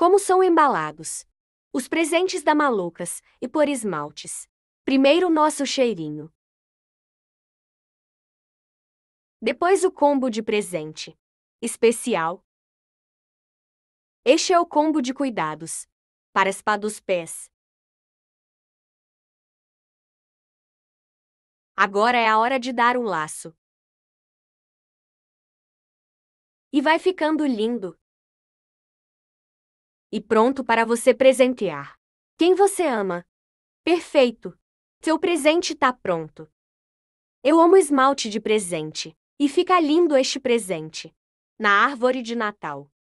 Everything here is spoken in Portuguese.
Como são embalados os presentes da Malucas e por esmaltes. Primeiro nosso cheirinho. Depois o combo de presente. Especial. Este é o combo de cuidados. Para spa dos pés. Agora é a hora de dar o um laço. E vai ficando lindo e pronto para você presentear. Quem você ama? Perfeito! Seu presente está pronto. Eu amo esmalte de presente, e fica lindo este presente. Na árvore de Natal.